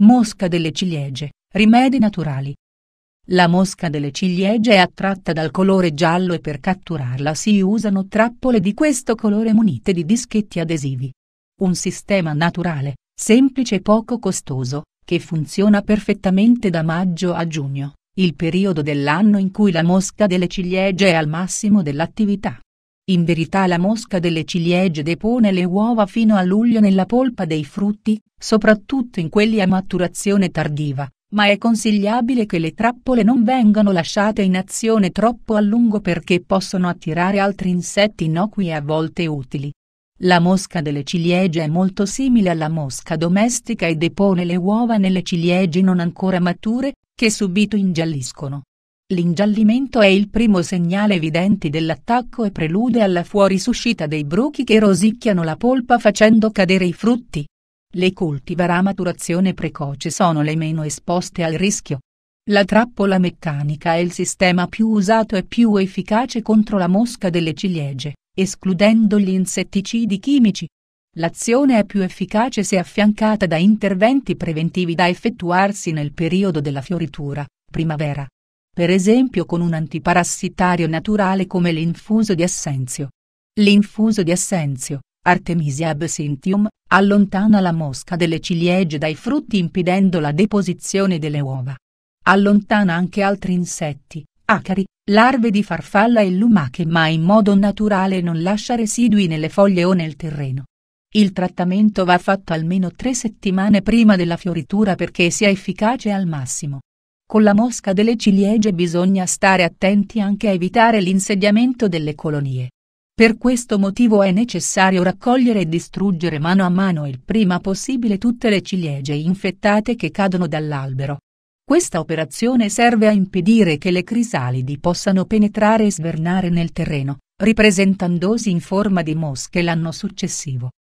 Mosca delle ciliegie, rimedi naturali. La mosca delle ciliegie è attratta dal colore giallo e per catturarla si usano trappole di questo colore munite di dischetti adesivi. Un sistema naturale, semplice e poco costoso, che funziona perfettamente da maggio a giugno, il periodo dell'anno in cui la mosca delle ciliegie è al massimo dell'attività. In verità la mosca delle ciliegie depone le uova fino a luglio nella polpa dei frutti, soprattutto in quelli a maturazione tardiva, ma è consigliabile che le trappole non vengano lasciate in azione troppo a lungo perché possono attirare altri insetti innocui e a volte utili. La mosca delle ciliegie è molto simile alla mosca domestica e depone le uova nelle ciliegie non ancora mature, che subito ingialliscono. L'ingiallimento è il primo segnale evidente dell'attacco e prelude alla fuorisuscita dei bruchi che rosicchiano la polpa facendo cadere i frutti. Le cultivar a maturazione precoce sono le meno esposte al rischio. La trappola meccanica è il sistema più usato e più efficace contro la mosca delle ciliegie, escludendo gli insetticidi chimici. L'azione è più efficace se affiancata da interventi preventivi da effettuarsi nel periodo della fioritura, primavera per esempio con un antiparassitario naturale come l'infuso di assenzio. L'infuso di assenzio, Artemisia absinthium, allontana la mosca delle ciliegie dai frutti impedendo la deposizione delle uova. Allontana anche altri insetti, acari, larve di farfalla e lumache ma in modo naturale non lascia residui nelle foglie o nel terreno. Il trattamento va fatto almeno tre settimane prima della fioritura perché sia efficace al massimo. Con la mosca delle ciliegie bisogna stare attenti anche a evitare l'insediamento delle colonie. Per questo motivo è necessario raccogliere e distruggere mano a mano il prima possibile tutte le ciliegie infettate che cadono dall'albero. Questa operazione serve a impedire che le crisalidi possano penetrare e svernare nel terreno, ripresentandosi in forma di mosche l'anno successivo.